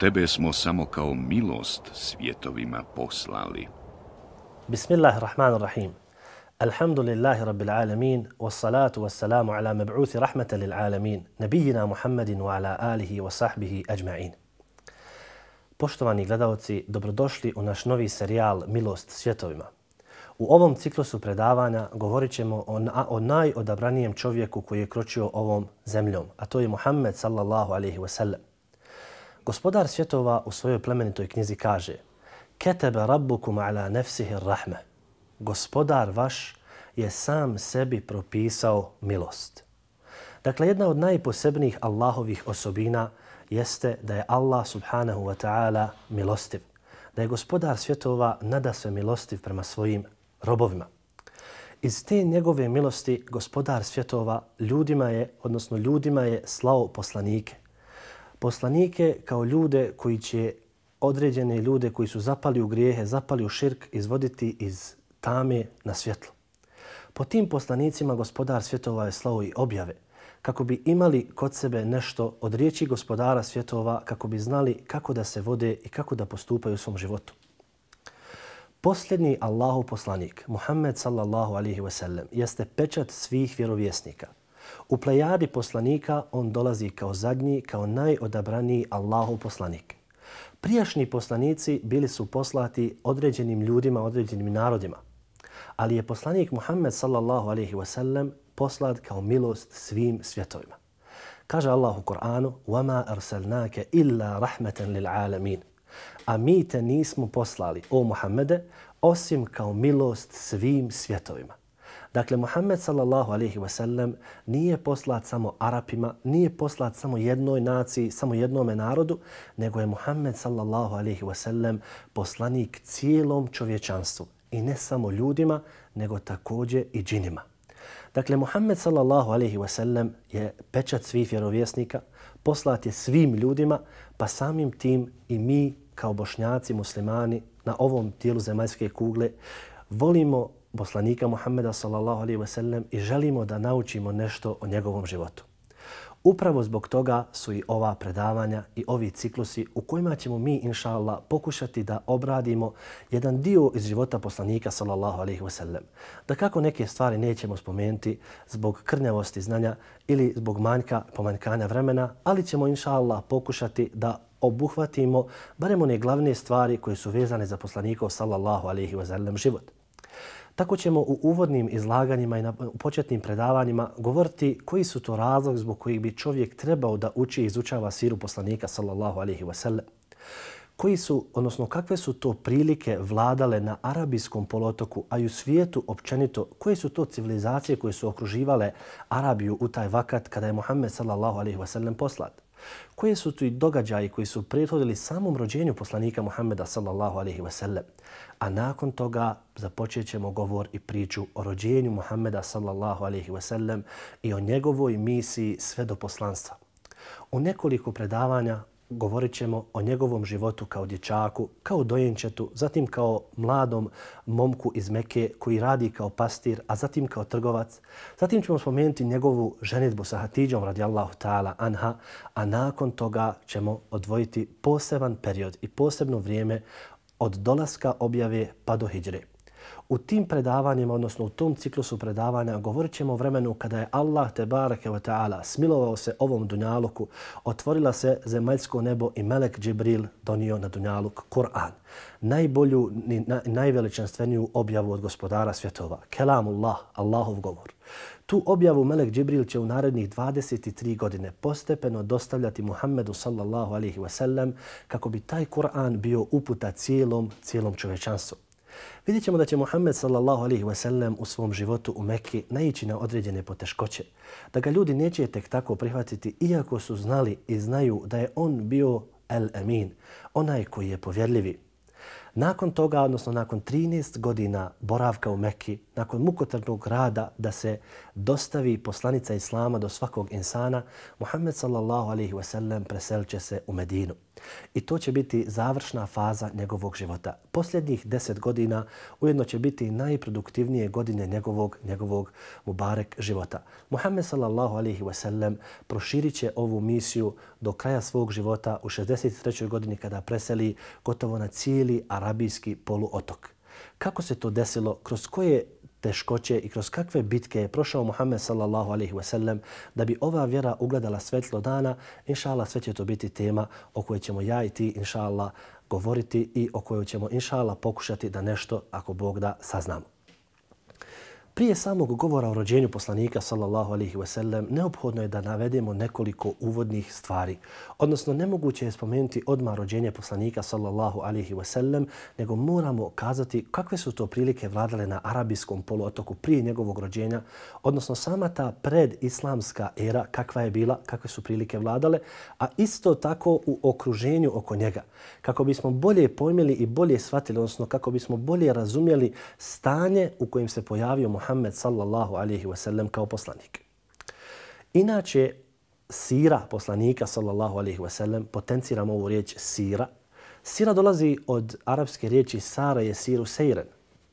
tebe smo samo kao milost svjetovima poslali. Bismillahirrahmanirrahim. الحمد لله رب العالمين والصلاة والسلام على مبعوث رحمة للعالمين نبينا محمد وعلى آله وصحبه أجمعين Poštovani gledalci, dobrodošli u naš novi serijal Milost svjetovima. U ovom ciklusu predavanja govorit ćemo o, na, o najodabranijem čovjeku koji je kročio ovom zemljom, a to je Muhammed sallallahu alaihi sallam. Gospodar svjetova u svojoj plemenitoj knjizi kaže Keteba rabbukum ala nefsihir rahmeh gospodar vaš je sam sebi propisao milost. Dakle, jedna od najposebnijih Allahovih osobina jeste da je Allah subhanahu wa ta'ala milostiv. Da je gospodar svjetova nada sve milostiv prema svojim robovima. Iz te njegove milosti gospodar svjetova ljudima je, odnosno ljudima je slao poslanike. Poslanike kao ljude koji će određene ljude koji su zapali u grijehe, zapali u širk, izvoditi iz tame na svjetlo. Po tim poslanicima gospodar svjetova je slao i objave, kako bi imali kod sebe nešto od riječi gospodara svjetova, kako bi znali kako da se vode i kako da postupaju u svom životu. Posljednji Allahu poslanik, Muhammed sallallahu alihi wasallam, jeste pečat svih vjerovjesnika. U plejadi poslanika on dolazi kao zadnji, kao najodabraniji Allahu poslanik. Prijašnji poslanici bili su poslati određenim ljudima, određenim narodima – ali je poslanik Muhammed sallallahu alaihi wa sallam poslat kao milost svim svjetovima. Kaže Allah u Koranu, وَمَا أَرْسَلْنَاكَ إِلَّا رَحْمَةً لِلْعَالَمِينَ A mi te nismo poslali, o Muhammede, osim kao milost svim svjetovima. Dakle, Muhammed sallallahu alaihi wa sallam nije poslat samo Arapima, nije poslat samo jednoj naciji, samo jednome narodu, nego je Muhammed sallallahu alaihi wa sallam poslanik cijelom čovječanstvu i ne samo ljudima, nego takođe i džinima. Dakle, Muhammed sallallahu alaihi wa sallam je pečat svih vjerovjesnika, poslat je svim ljudima, pa samim tim i mi kao bošnjaci muslimani na ovom tijelu zemaljske kugle volimo poslanika Muhammeda sallallahu alaihi wa sallam i želimo da naučimo nešto o njegovom životu. Upravo zbog toga su i ova predavanja i ovi ciklusi u kojima ćemo mi, inša Allah, pokušati da obradimo jedan dio iz života poslanika, sallallahu alaihi wasallam. Da kako neke stvari nećemo spomenuti zbog krnjavosti znanja ili zbog manjka, pomanjkanja vremena, ali ćemo, inša Allah, pokušati da obuhvatimo barem one glavne stvari koje su vezane za poslanikov, sallallahu alaihi wasallam, život. Tako ćemo u uvodnim izlaganjima i na početnim predavanjima govoriti koji su to razlog zbog kojih bi čovjek trebao da uči i izučava siru poslanika sallallahu alaihi wasallam. Koji su, odnosno kakve su to prilike vladale na arabijskom polotoku, a i u svijetu općenito, koje su to civilizacije koje su okruživale Arabiju u taj vakat kada je Muhammed sallallahu alaihi wasallam poslat? koje su tu događaji koji su prethodili samom rođenju poslanika Muhammeda sallallahu alaihi ve sellem. A nakon toga započet ćemo govor i priču o rođenju Muhammeda sallallahu alaihi ve sellem i o njegovoj misiji sve do poslanstva. U nekoliko predavanja govorit ćemo o njegovom životu kao dječaku, kao dojenčetu, zatim kao mladom momku iz Meke koji radi kao pastir, a zatim kao trgovac. Zatim ćemo spomenuti njegovu ženitbu sa Hatidžom radijallahu ta'ala anha, a nakon toga ćemo odvojiti poseban period i posebno vrijeme od dolaska objave pa do hijdre u tim predavanjima, odnosno u tom ciklusu predavanja, govorit ćemo o vremenu kada je Allah te barake ta'ala smilovao se ovom dunjaluku, otvorila se zemaljsko nebo i Melek Džibril donio na dunjaluk Kur'an. Najbolju najveličanstveniju objavu od gospodara svjetova. Kelamullah, Allahov govor. Tu objavu Melek Džibril će u narednih 23 godine postepeno dostavljati Muhammedu sallallahu alihi wasallam kako bi taj Kur'an bio uputa cijelom, cijelom čovečanstvu. Vidjet ćemo da će Muhammed sallallahu alaihi wa sallam u svom životu u Mekke naići na određene poteškoće, da ga ljudi neće tek tako prihvatiti iako su znali i znaju da je on bio el amin onaj koji je povjerljivi. Nakon toga, odnosno nakon 13 godina boravka u Mekki, nakon mukotrnog rada da se dostavi poslanica Islama do svakog insana, Muhammed sallallahu alaihi wa sallam preselit će se u Medinu. I to će biti završna faza njegovog života. Posljednjih deset godina ujedno će biti najproduktivnije godine njegovog, njegovog Mubarek života. Muhammed sallallahu alihi wasallam proširit će ovu misiju do kraja svog života u 63. godini kada preseli gotovo na cijeli arabijski poluotok. Kako se to desilo? Kroz koje teškoće i kroz kakve bitke je prošao Muhammed sallallahu alaihi ve sellem da bi ova vjera ugledala svetlo dana, inša Allah, sve će to biti tema o kojoj ćemo ja i ti, inša Allah, govoriti i o kojoj ćemo, inša Allah, pokušati da nešto, ako Bog da, saznamo. Prije samog govora o rođenju poslanika sallallahu alejhi ve sellem neophodno je da navedemo nekoliko uvodnih stvari. Odnosno nemoguće je spomenuti odma rođenje poslanika sallallahu alejhi ve sellem, nego moramo kazati kakve su to prilike vladale na arabskom poluotoku prije njegovog rođenja, odnosno sama ta predislamska era kakva je bila, kakve su prilike vladale, a isto tako u okruženju oko njega. Kako bismo bolje pojmili i bolje shvatili, odnosno kako bismo bolje razumjeli stanje u kojem se pojavio Muhammed Muhammed sallallahu alaihi wa sallam kao poslanik. Inače, sira poslanika sallallahu alaihi wa sallam, potenciram ovu riječ sira. Sira dolazi od arapske riječi Sara je siru sejren,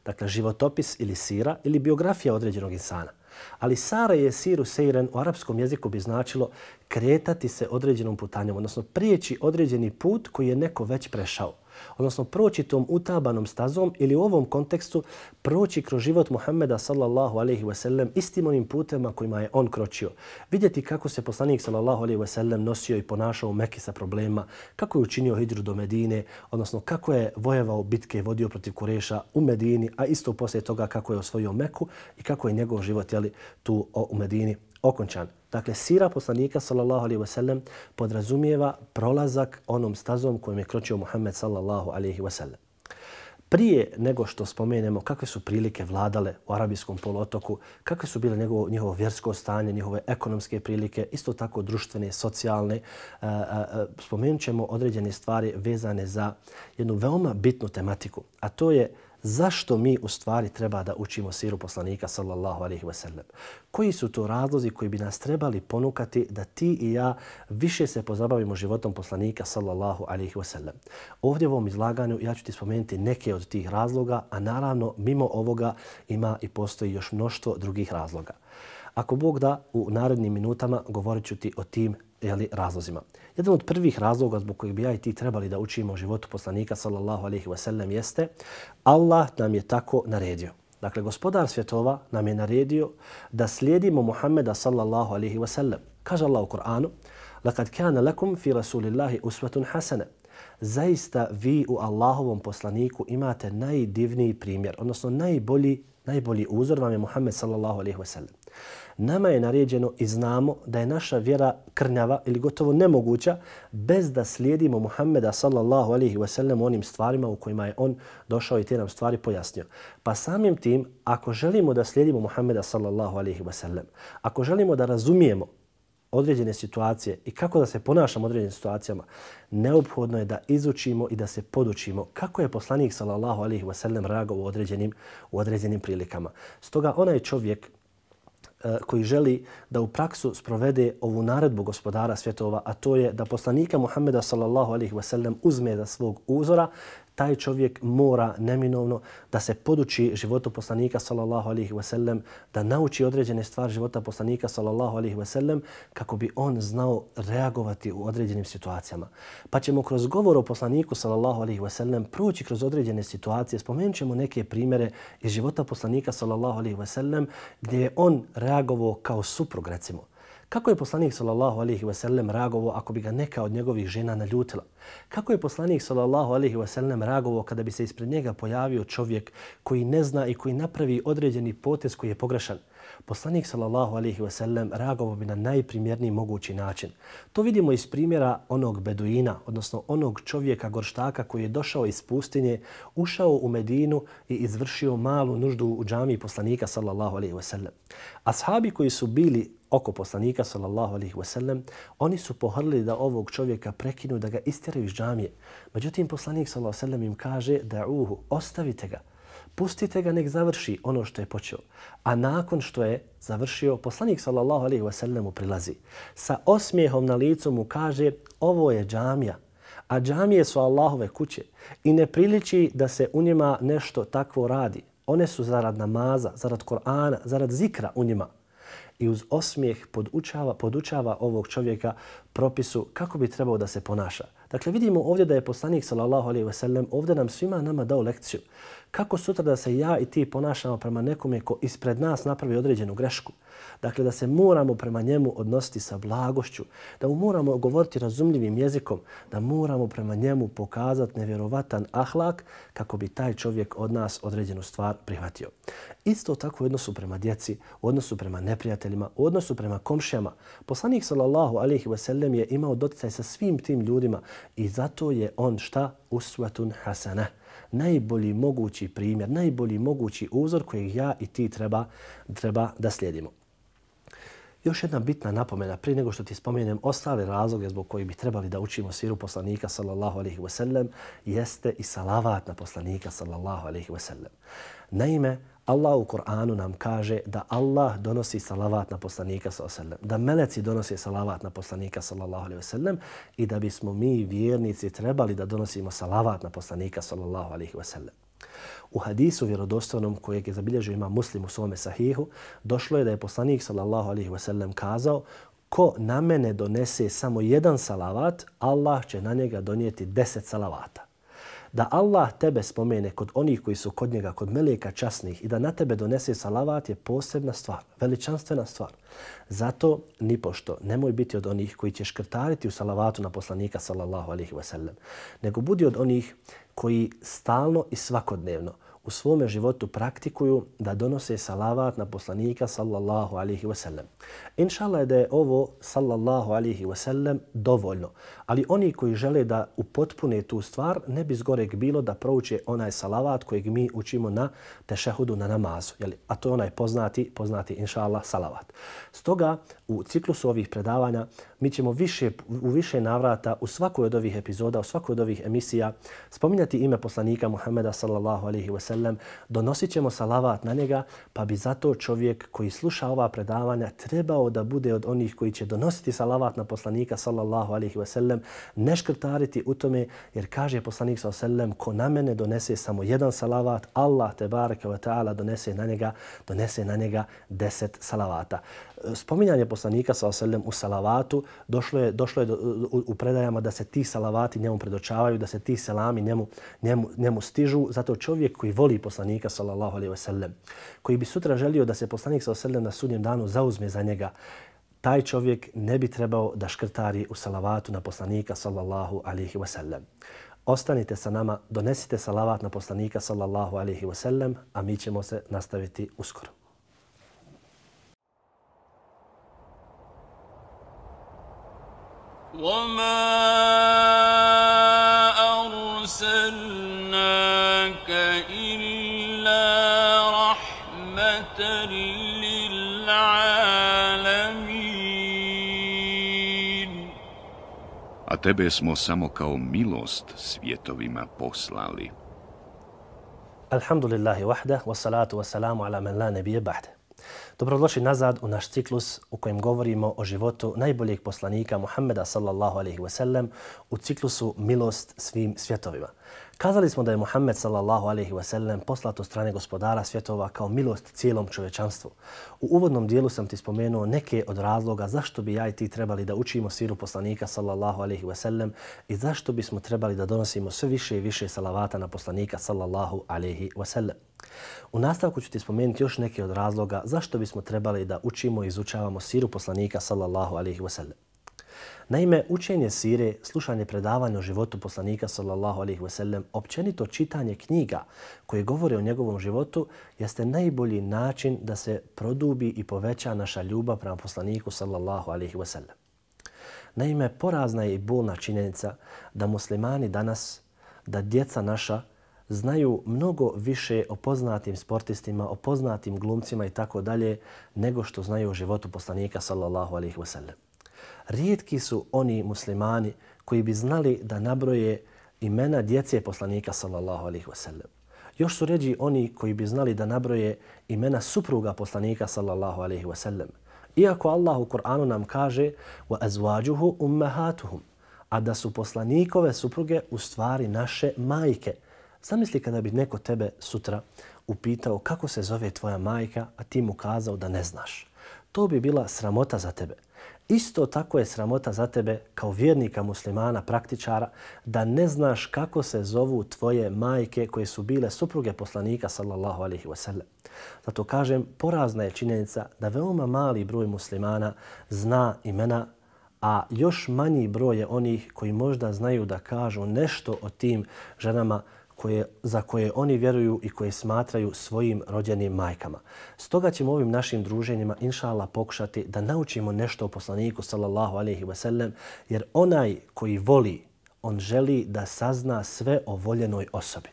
dakle životopis ili sira ili biografija određenog insana. Ali Sara je siru sejren u arapskom jeziku bi značilo kretati se određenom putanjem, odnosno prijeći određeni put koji je neko već prešao odnosno proći tom utabanom stazom ili u ovom kontekstu proći kroz život Muhammeda sallallahu alaihi ve sellem istim onim putevima kojima je on kročio. Vidjeti kako se poslanik sallallahu alaihi ve sellem nosio i ponašao u Mekke sa problema, kako je učinio hidru do Medine, odnosno kako je vojevao bitke i vodio protiv Kureša u Medini, a isto poslije toga kako je osvojio Meku i kako je njegov život jeli, tu u Medini okončan. Dakle, sira poslanika sallallahu alaihi wasallam podrazumijeva prolazak onom stazom kojim je kročio Muhammed sallallahu alaihi wasallam. Prije nego što spomenemo kakve su prilike vladale u arabijskom polotoku, kakve su bile njegovo, njihovo vjersko stanje, njihove ekonomske prilike, isto tako društvene, socijalne, a, spomenut ćemo određene stvari vezane za jednu veoma bitnu tematiku, a to je zašto mi u stvari treba da učimo siru poslanika sallallahu alaihi ve sellem. Koji su to razlozi koji bi nas trebali ponukati da ti i ja više se pozabavimo životom poslanika sallallahu alaihi ve sellem. Ovdje u ovom izlaganju ja ću ti spomenuti neke od tih razloga, a naravno mimo ovoga ima i postoji još mnoštvo drugih razloga. Ako Bog da, u narednim minutama govorit ti o tim jeli, razlozima. Jedan od prvih razloga zbog kojih bi ja i ti trebali da učimo o životu poslanika sallallahu alaihi wasallam jeste Allah nam je tako naredio. Dakle, gospodar svjetova nam je naredio da slijedimo Muhammeda sallallahu alaihi wasallam. Kaže Allah u Koranu لَقَدْ كَانَ لَكُمْ فِي رَسُولِ اللَّهِ أُسْوَةٌ حَسَنًا Zaista vi u Allahovom poslaniku imate najdivniji primjer, odnosno najbolji, najbolji uzor vam je Muhammed sallallahu alaihi wasallam nama je naređeno i znamo da je naša vjera krnjava ili gotovo nemoguća bez da slijedimo Muhammeda sallallahu alihi wasallam onim stvarima u kojima je on došao i te nam stvari pojasnio. Pa samim tim, ako želimo da slijedimo Muhammeda sallallahu alihi wasallam, ako želimo da razumijemo određene situacije i kako da se ponašamo u određenim situacijama, neophodno je da izučimo i da se podučimo kako je poslanik sallallahu alihi wasallam reagovao u određenim, u određenim prilikama. Stoga onaj čovjek Eh, koji želi da u praksu sprovede ovu naredbu gospodara svjetova, a to je da poslanika Muhammeda sallallahu alaihi wasallam uzme za svog uzora, taj čovjek mora neminovno da se poduči životu poslanika sallallahu alejhi ve sellem, da nauči određene stvari života poslanika sallallahu alejhi ve sellem kako bi on znao reagovati u određenim situacijama. Pa ćemo kroz govor o poslaniku sallallahu alejhi ve sellem proći kroz određene situacije, spomenućemo neke primere iz života poslanika sallallahu alejhi ve sellem gdje je on reagovao kao suprug recimo. Kako je poslanik sallallahu alejhi ve sellem reagovao ako bi ga neka od njegovih žena naljutila? Kako je poslanik sallallahu alejhi ve sellem reagovao kada bi se ispred njega pojavio čovjek koji ne zna i koji napravi određeni potez koji je pogrešan? Poslanik sallallahu alejhi ve sellem reagovao bi na najprimjerniji mogući način. To vidimo iz primjera onog beduina, odnosno onog čovjeka gorštaka koji je došao iz pustinje, ušao u Medinu i izvršio malu nuždu u džami poslanika sallallahu alejhi ve sellem. Ashabi koji su bili oko poslanika sallallahu alejhi ve sellem, oni su pohrlili da ovog čovjeka prekinu da ga istjeraju izbacuju iz džamije. Međutim, poslanik s.a.v. im kaže da uhu, ostavite ga, pustite ga nek završi ono što je počeo. A nakon što je završio, poslanik s.a.v. mu prilazi. Sa osmijehom na licu mu kaže ovo je džamija, a džamije su Allahove kuće i ne priliči da se u njima nešto takvo radi. One su zarad namaza, zarad Korana, zarad zikra u njima. I uz osmijeh podučava, podučava ovog čovjeka propisu kako bi trebao da se ponaša. Dakle, vidimo ovdje da je poslanik sallallahu alaihi wasallam ovdje nam svima nama dao lekciju. Kako sutra da se ja i ti ponašamo prema nekom je ko ispred nas napravi određenu grešku? Dakle, da se moramo prema njemu odnositi sa blagošću, da mu moramo govoriti razumljivim jezikom, da moramo prema njemu pokazati nevjerovatan ahlak kako bi taj čovjek od nas određenu stvar prihvatio. Isto tako u odnosu prema djeci, u odnosu prema neprijateljima, u odnosu prema komšijama. Poslanik sallallahu alaihi wasallam je imao doticaj sa svim tim ljudima I zato je on šta? Uswatun hasana. Najbolji mogući primjer, najbolji mogući uzor kojeg ja i ti treba, treba da slijedimo. Još jedna bitna napomena, prije nego što ti spomenem ostale razloge zbog koji bi trebali da učimo siru poslanika sallallahu alaihi wa sallam, jeste i salavat na poslanika sallallahu alaihi wa sallam. Naime, Allah u Koranu nam kaže da Allah donosi salavat na poslanika sallallahu alaihi wa sallam, da meleci donose salavat na poslanika sallallahu alaihi wa sallam i da bismo mi vjernici trebali da donosimo salavat na poslanika sallallahu alaihi wa sallam. U hadisu vjerodostavnom kojeg je zabilježio ima muslim u svome sahihu, došlo je da je poslanik sallallahu alaihi ve sellem kazao ko na mene donese samo jedan salavat, Allah će na njega donijeti deset salavata. Da Allah tebe spomene kod onih koji su kod njega, kod melijeka časnih i da na tebe donese salavat je posebna stvar, veličanstvena stvar. Zato ni pošto nemoj biti od onih koji će škrtariti u salavatu na poslanika sallallahu alaihi ve sellem, nego budi od onih koji stalno i svakodnevno u svome životu praktikuju da donose salavat na poslanika sallallahu alihi wasallam. Inšala je da je ovo sallallahu alihi wasallam dovoljno, ali oni koji žele da upotpune tu stvar, ne bi zgorek bilo da prouče onaj salavat kojeg mi učimo na tešehudu, na namazu. Jeli? A to je onaj poznati, poznati inšala salavat. Stoga, u ciklusu ovih predavanja mi ćemo više, u više navrata u svakoj od ovih epizoda, u svakoj od ovih emisija spominjati ime poslanika Muhammeda sallallahu alaihi ve sellem, donosit ćemo salavat na njega, pa bi zato čovjek koji sluša ova predavanja trebao da bude od onih koji će donositi salavat na poslanika sallallahu alaihi ve sellem, ne škrtariti u tome, jer kaže poslanik sallallahu alaihi ve sellem, ko na mene donese samo jedan salavat, Allah te bareka ve ta'ala donese na njega, donese na njega deset salavata spominjanje poslanika sa oseljem u salavatu došlo je, došlo je do, u, u predajama da se ti salavati njemu predočavaju, da se ti selami njemu, njemu, njemu stižu. Zato čovjek koji voli poslanika sallallahu alaihi wasallam, koji bi sutra želio da se poslanik sa oseljem na sudnjem danu zauzme za njega, taj čovjek ne bi trebao da škrtari u salavatu na poslanika sallallahu alaihi wasallam. Ostanite sa nama, donesite salavat na poslanika sallallahu alaihi wasallam, a mi ćemo se nastaviti uskoro. tebe smo samo kao milost svjetovima poslali. Alhamdulillahi wahda, wassalatu wassalamu ala man la nebije bahde. Dobrodošli nazad u naš ciklus u kojem govorimo o životu najboljeg poslanika Muhammeda sallallahu alejhi ve sellem u ciklusu Milost svim svjetovima. Kazali smo da je Muhammed sallallahu alejhi ve sellem poslat od strane gospodara svjetova kao milost cijelom čovečanstvu. U uvodnom dijelu sam ti spomenuo neke od razloga zašto bi ja i ti trebali da učimo siru poslanika sallallahu alejhi ve sellem i zašto bismo trebali da donosimo sve više i više salavata na poslanika sallallahu alejhi ve sellem. U nastavku ću ti spomenuti još neke od razloga zašto bismo trebali da učimo i izučavamo siru poslanika sallallahu alejhi ve sellem. Naime, učenje sire, slušanje predavanja o životu poslanika sallallahu alaihi ve sellem, općenito čitanje knjiga koje govore o njegovom životu, jeste najbolji način da se produbi i poveća naša ljubav prema poslaniku sallallahu alaihi ve sellem. Naime, porazna je i bolna činjenica da muslimani danas, da djeca naša znaju mnogo više o poznatim sportistima, o poznatim glumcima i tako dalje nego što znaju o životu poslanika sallallahu alaihi ve sellem rijetki su oni muslimani koji bi znali da nabroje imena djece poslanika sallallahu alaihi wasallam. Još su ređi oni koji bi znali da nabroje imena supruga poslanika sallallahu alaihi wasallam. Iako Allah u Kur'anu nam kaže وَأَزْوَاجُهُ أُمَّهَاتُهُمْ a da su poslanikove supruge u stvari naše majke. Zamisli kada bi neko tebe sutra upitao kako se zove tvoja majka, a ti mu kazao da ne znaš. To bi bila sramota za tebe. Isto tako je sramota za tebe kao vjernika muslimana, praktičara, da ne znaš kako se zovu tvoje majke koje su bile supruge poslanika sallallahu alaihi wasallam. Zato kažem, porazna je činjenica da veoma mali broj muslimana zna imena, a još manji broj je onih koji možda znaju da kažu nešto o tim ženama koje, za koje oni vjeruju i koje smatraju svojim rođenim majkama. Stoga ćemo ovim našim druženjima, inša Allah, pokušati da naučimo nešto o poslaniku, sallallahu alaihi wasallam, jer onaj koji voli, on želi da sazna sve o voljenoj osobi.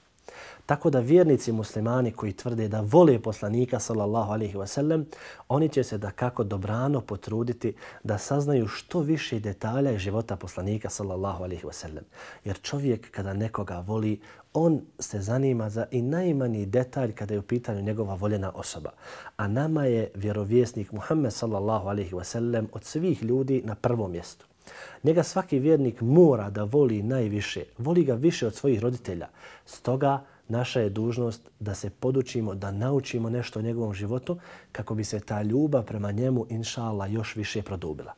Tako da vjernici muslimani koji tvrde da vole poslanika sallallahu alejhi ve sellem, oni će se da kako dobrano potruditi da saznaju što više detalja iz života poslanika sallallahu alejhi ve sellem. Jer čovjek kada nekoga voli, on se zanima za i najmanji detalj kada je u pitanju njegova voljena osoba. A nama je vjerovjesnik Muhammed sallallahu alejhi ve sellem od svih ljudi na prvom mjestu. Njega svaki vjernik mora da voli najviše. Voli ga više od svojih roditelja. Stoga, naša je dužnost da se podučimo, da naučimo nešto o njegovom životu kako bi se ta ljubav prema njemu, inša Allah, još više produbila.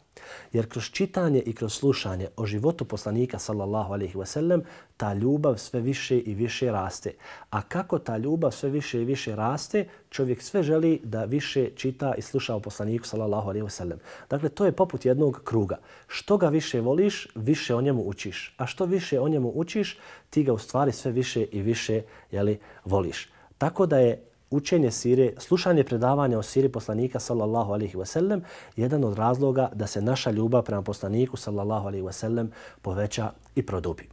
Jer kroz čitanje i kroz slušanje o životu poslanika sallallahu alaihi wasallam ta ljubav sve više i više raste. A kako ta ljubav sve više i više raste, čovjek sve želi da više čita i sluša o poslaniku sallallahu alaihi wasallam. Dakle, to je poput jednog kruga. Što ga više voliš, više o njemu učiš. A što više o njemu učiš, ti ga u stvari sve više i više jeli, voliš. Tako da je učenje sire, slušanje predavanja o siri poslanika sallallahu alaihi sellem jedan od razloga da se naša ljubav prema poslaniku sallallahu alaihi sellem poveća i produbi.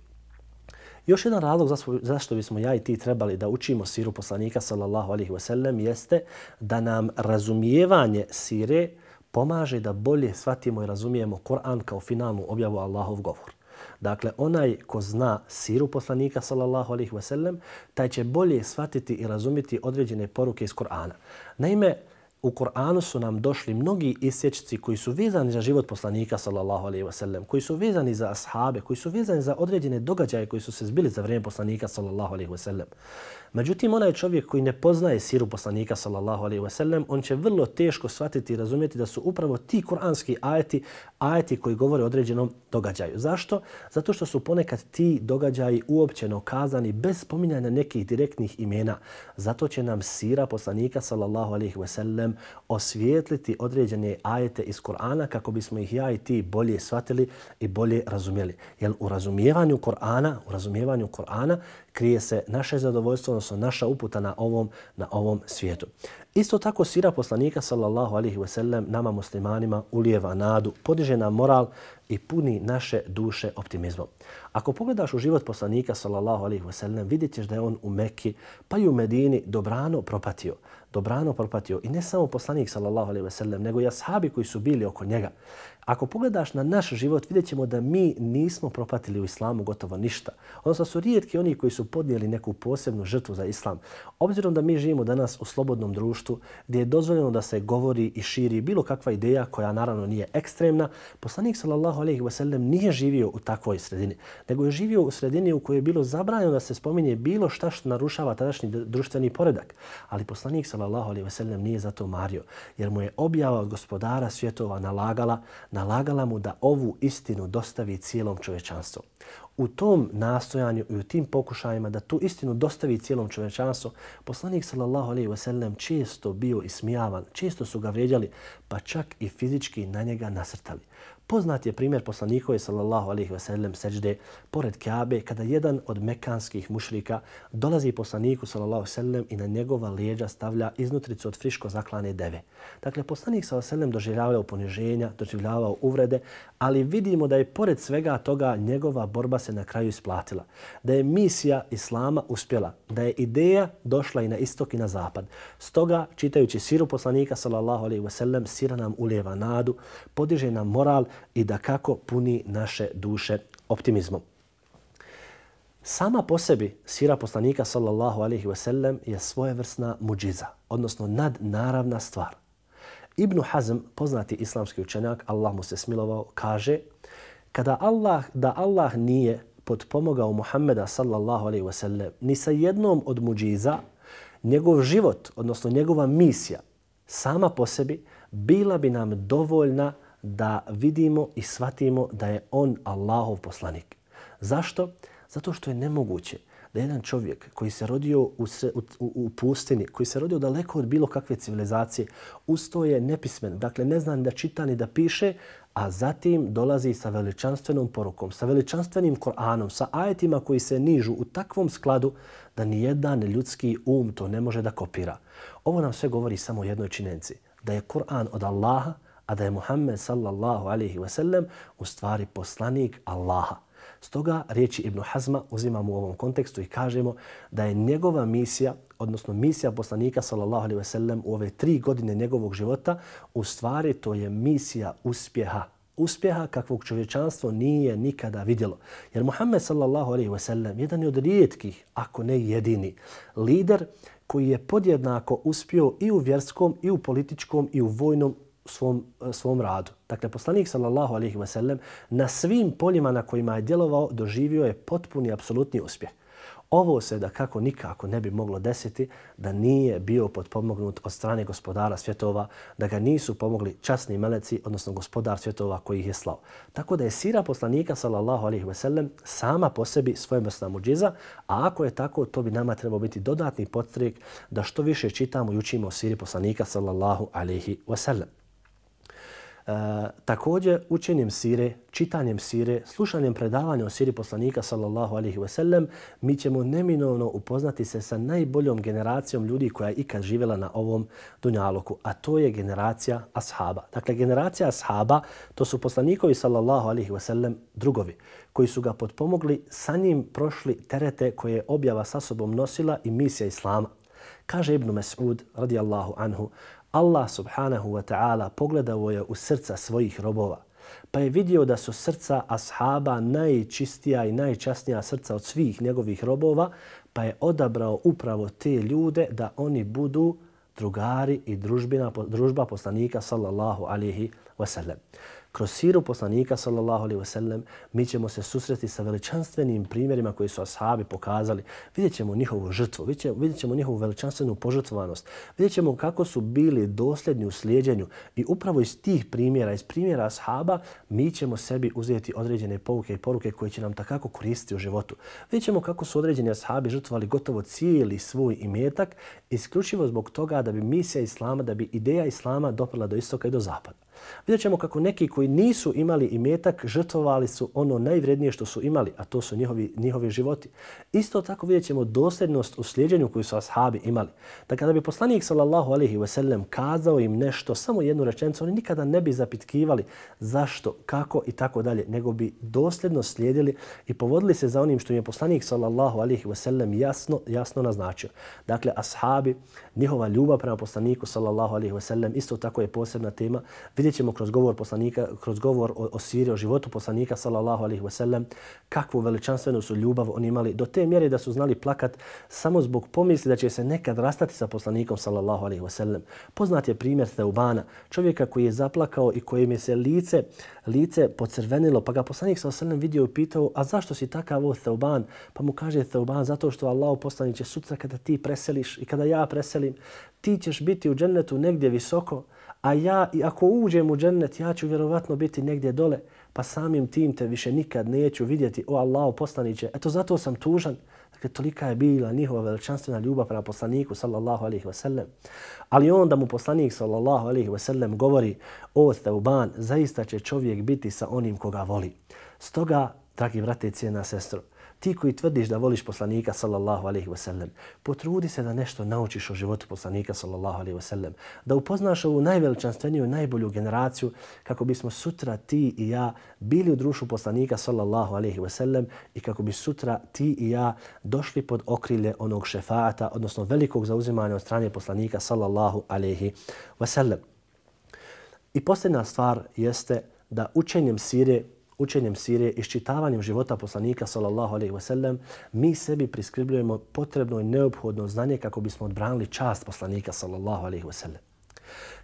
Još jedan razlog zašto bismo ja i ti trebali da učimo siru poslanika sallallahu alaihi sellem jeste da nam razumijevanje sire pomaže da bolje shvatimo i razumijemo Kur'an kao finalnu objavu Allahov govor. Dakle, onaj ko zna siru poslanika, sallallahu alaihi wa sallam, taj će bolje shvatiti i razumjeti određene poruke iz Korana. Naime, u Koranu su nam došli mnogi isječci koji su vezani za život poslanika, sallallahu alaihi wa sallam, koji su vezani za ashabe, koji su vezani za određene događaje koji su se zbili za vrijeme poslanika, sallallahu alaihi wa sallam. Međutim, onaj čovjek koji ne poznaje siru poslanika, sallallahu alaihi wasallam, on će vrlo teško shvatiti i razumjeti da su upravo ti kuranski ajeti, ajeti koji govore o određenom događaju. Zašto? Zato što su ponekad ti događaji uopćeno kazani bez spominjanja nekih direktnih imena. Zato će nam sira poslanika, sallallahu alaihi wasallam, osvijetliti određene ajete iz Kur'ana kako bismo ih ja i ti bolje shvatili i bolje razumjeli. Jer u razumijevanju Kur'ana, u razumijevanju Kur'ana, krije se naše zadovoljstvo, odnosno naša uputa na ovom, na ovom svijetu. Isto tako sira poslanika sallallahu alihi wasallam nama muslimanima ulijeva nadu, podiže nam moral i puni naše duše optimizmom. Ako pogledaš u život poslanika sallallahu alihi wasallam, vidjet ćeš da je on u Mekki pa i u Medini dobrano propatio. Dobrano propatio i ne samo poslanik sallallahu alihi wasallam, nego i ashabi koji su bili oko njega. Ako pogledaš na naš život, vidjet da mi nismo propatili u islamu gotovo ništa. Odnosno su rijetki oni koji su podnijeli neku posebnu žrtvu za islam. Obzirom da mi živimo danas u slobodnom društvu gdje je dozvoljeno da se govori i širi bilo kakva ideja koja naravno nije ekstremna, poslanik sallallahu alaihi wasallam nije živio u takvoj sredini, nego je živio u sredini u kojoj je bilo zabranjeno da se spominje bilo šta što narušava tadašnji društveni poredak. Ali poslanik sallallahu alaihi wasallam nije zato mario, jer mu je objava od gospodara svjetova nalagala nalagala mu da ovu istinu dostavi cijelom čovečanstvu. U tom nastojanju i u tim pokušajima da tu istinu dostavi cijelom čovečanstvu, poslanik sallallahu alejhi ve sellem često bio ismijavan, često su ga vređali, pa čak i fizički na njega nasrtali. Poznat je primjer poslanikove sallallahu alaihi ve sellem seđde pored Kabe kada jedan od mekanskih mušrika dolazi poslaniku sallallahu alaihi ve sellem i na njegova lijeđa stavlja iznutricu od friško zaklane deve. Dakle, poslanik sallallahu alaihi ve sellem doživljavao poniženja, doživljavao uvrede, ali vidimo da je pored svega toga njegova borba se na kraju isplatila. Da je misija Islama uspjela da je ideja došla i na istok i na zapad. Stoga, čitajući siru poslanika, sallallahu alaihi wasallam, sira nam uljeva nadu, podiže nam moral i da kako puni naše duše optimizmom. Sama po sebi sira poslanika, sallallahu alaihi wasallam, je svojevrsna muđiza, odnosno nadnaravna stvar. Ibn Hazm, poznati islamski učenjak, Allah mu se smilovao, kaže kada Allah, da Allah nije potpomogao Muhammeda sallallahu alaihi wasallam ni sa jednom od muđiza, njegov život, odnosno njegova misija, sama po sebi, bila bi nam dovoljna da vidimo i shvatimo da je on Allahov poslanik. Zašto? Zato što je nemoguće da jedan čovjek koji se rodio u, sre, u, u pustini, koji se rodio daleko od bilo kakve civilizacije, ustoje nepismen, dakle ne zna ni da čita ni da piše, a zatim dolazi sa veličanstvenom porukom, sa veličanstvenim Koranom, sa ajetima koji se nižu u takvom skladu da ni jedan ljudski um to ne može da kopira. Ovo nam sve govori samo o jednoj činjenici, da je Koran od Allaha, a da je Muhammed sallallahu alaihi wasallam u stvari poslanik Allaha. Stoga riječi Ibn Hazma uzimamo u ovom kontekstu i kažemo da je njegova misija, odnosno misija poslanika sallallahu alaihi ve sellem u ove tri godine njegovog života, u stvari to je misija uspjeha. Uspjeha kakvog čovječanstvo nije nikada vidjelo. Jer Muhammed sallallahu alaihi ve sellem jedan je od rijetkih, ako ne jedini, lider koji je podjednako uspio i u vjerskom, i u političkom, i u vojnom, svom, svom radu. Dakle, poslanik sallallahu alaihi wa sallam na svim poljima na kojima je djelovao doživio je potpuni, apsolutni uspjeh. Ovo se da kako nikako ne bi moglo desiti da nije bio podpomognut od strane gospodara svjetova, da ga nisu pomogli časni meleci, odnosno gospodar svjetova koji ih je slao. Tako da je sira poslanika sallallahu alaihi ve sellem sama po sebi svojemesna muđiza, a ako je tako, to bi nama trebao biti dodatni podstrik da što više čitamo i učimo o siri poslanika sallallahu alaihi ve sellem. E, također učenjem sire, čitanjem sire, slušanjem predavanja o siri poslanika sallallahu alaihi ve sellem, mi ćemo neminovno upoznati se sa najboljom generacijom ljudi koja je ikad živjela na ovom dunjaloku, a to je generacija ashaba. Dakle, generacija ashaba, to su poslanikovi sallallahu alaihi ve sellem drugovi koji su ga potpomogli, sa njim prošli terete koje je objava sa sobom nosila i misija Islama. Kaže Ibn Mas'ud radijallahu anhu, Allah subhanahu wa ta'ala pogledao je u srca svojih robova, pa je vidio da su srca ashaba najčistija i najčasnija srca od svih njegovih robova, pa je odabrao upravo te ljude da oni budu drugari i družbina, družba poslanika sallallahu alihi wasallam kroz siru poslanika sallallahu alaihi wasallam mi ćemo se susreti sa veličanstvenim primjerima koji su ashabi pokazali. Vidjet ćemo njihovu žrtvu, vidjet ćemo njihovu veličanstvenu požrtvovanost, vidjet ćemo kako su bili dosljedni u slijedjenju i upravo iz tih primjera, iz primjera ashaba, mi ćemo sebi uzeti određene pouke i poruke koje će nam takako koristiti u životu. Vidjet ćemo kako su određeni ashabi žrtvovali gotovo cijeli svoj imetak isključivo zbog toga da bi misija islama, da bi ideja islama doprla do istoka i do zapada. Vidjet ćemo kako neki koji nisu imali imetak žrtvovali su ono najvrednije što su imali, a to su njihovi, njihovi životi. Isto tako vidjet ćemo dosljednost u sljeđenju koju su ashabi imali. Da kada bi poslanik sallallahu alaihi ve sellem kazao im nešto, samo jednu rečenicu, oni nikada ne bi zapitkivali zašto, kako i tako dalje, nego bi dosljedno slijedili i povodili se za onim što im je poslanik sallallahu alaihi ve sellem jasno, jasno naznačio. Dakle, ashabi, njihova ljubav prema poslaniku sallallahu alaihi ve sellem, isto tako je posebna tema. Vidjet vidjet ćemo kroz govor poslanika, kroz govor o, o siri, o životu poslanika, sallallahu alaihi wasallam, kakvu veličanstvenu su ljubav oni imali do te mjere da su znali plakat samo zbog pomisli da će se nekad rastati sa poslanikom, sallallahu alaihi wasallam. Poznat je primjer Teubana, čovjeka koji je zaplakao i kojim je se lice, lice pocrvenilo, pa ga poslanik, sallallahu alaihi vidio i pitao, a zašto si takav ovo Teuban? Pa mu kaže Teuban, zato što Allah poslanit će sutra kada ti preseliš i kada ja preselim, ti ćeš biti u džennetu negdje visoko, a ja i ako uđem u džennet, ja ću vjerovatno biti negdje dole, pa samim tim te više nikad neću vidjeti, o Allahu poslaniće, eto zato sam tužan. Dakle, tolika je bila njihova veličanstvena ljubav prema poslaniku, sallallahu alaihi wa sallam. Ali onda mu poslanik, sallallahu alaihi wa sallam, govori, o Teuban, zaista će čovjek biti sa onim koga voli. Stoga, dragi vrate i cijena sestro, ti koji tvrdiš da voliš poslanika sallallahu alejhi ve sellem, potrudi se da nešto naučiš o životu poslanika sallallahu alejhi ve sellem, da upoznaš ovu najveličanstveniju, najbolju generaciju kako bismo sutra ti i ja bili u društvu poslanika sallallahu alejhi ve sellem i kako bi sutra ti i ja došli pod okrilje onog šefata, odnosno velikog zauzimanja od strane poslanika sallallahu alejhi ve sellem. I posljedna stvar jeste da učenjem sire učenjem sire, iščitavanjem života poslanika sallallahu alejhi ve sellem, mi sebi priskrbljujemo potrebno i neophodno znanje kako bismo odbranili čast poslanika sallallahu alejhi ve sellem.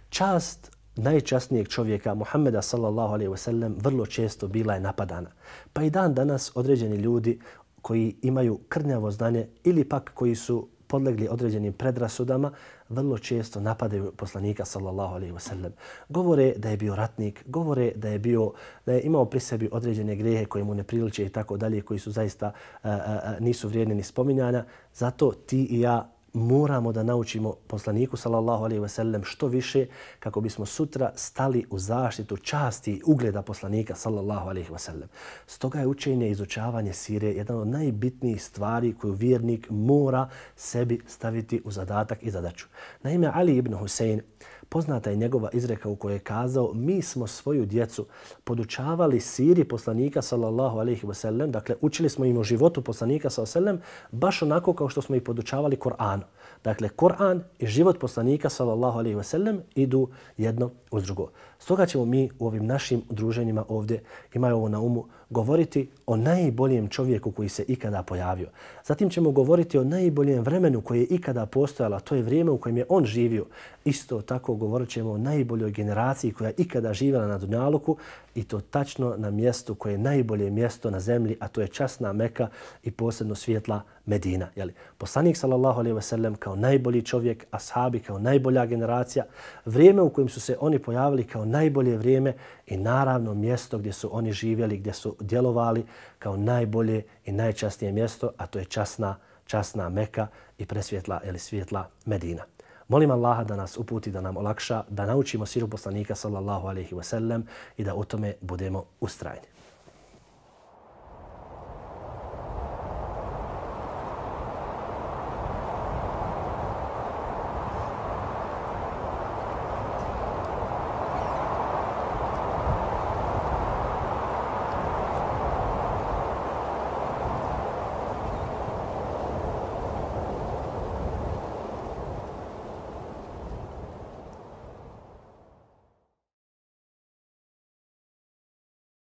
Čast najčasnijeg čovjeka Muhameda sallallahu alejhi ve sellem vrlo često bila je napadana. Pa i dan danas određeni ljudi koji imaju krnjavo znanje ili pak koji su podlegli određenim predrasudama, vrlo često napadaju poslanika sallallahu alejhi ve sellem. Govore da je bio ratnik, govore da je, bio, da je imao pri sebi određene grehe koje mu ne priliče i tako dalje, koji su zaista a, a, a, nisu vrijedni ni spominjanja. Zato ti i ja moramo da naučimo poslaniku sallallahu alejhi ve sellem što više kako bismo sutra stali u zaštitu časti i ugleda poslanika sallallahu alejhi ve sellem. Stoga je učenje i izučavanje sire jedan od najbitnijih stvari koju vjernik mora sebi staviti u zadatak i zadaću. Naime Ali ibn Husein poznata je njegova izreka u kojoj je kazao mi smo svoju djecu podučavali siri poslanika sallallahu alejhi ve sellem, dakle učili smo im o životu poslanika sallallahu alejhi ve sellem baš onako kao što smo ih podučavali Kur'an Dakle, Kur'an i život poslanika sallallahu alejhi ve sellem idu jedno uz drugo. Stoga ćemo mi u ovim našim druženjima ovdje imaju ovo na umu govoriti o najboljem čovjeku koji se ikada pojavio. Zatim ćemo govoriti o najboljem vremenu koje je ikada postojala, to je vrijeme u kojem je on živio. Isto tako govorit ćemo o najboljoj generaciji koja je ikada živjela na Dunjaluku i to tačno na mjestu koje je najbolje mjesto na zemlji, a to je časna meka i posebno svjetla Medina. Jeli. Poslanik s.a.v. kao najbolji čovjek, ashabi kao najbolja generacija, vrijeme u kojem su se oni pojavili kao najbolje vrijeme i naravno mjesto gdje su oni živjeli, gdje su djelovali kao najbolje i najčasnije mjesto, a to je časna, časna Meka i presvjetla ili svjetla Medina. Molim Allaha da nas uputi, da nam olakša, da naučimo siru poslanika sallallahu s.a.v. i da u tome budemo ustrajni.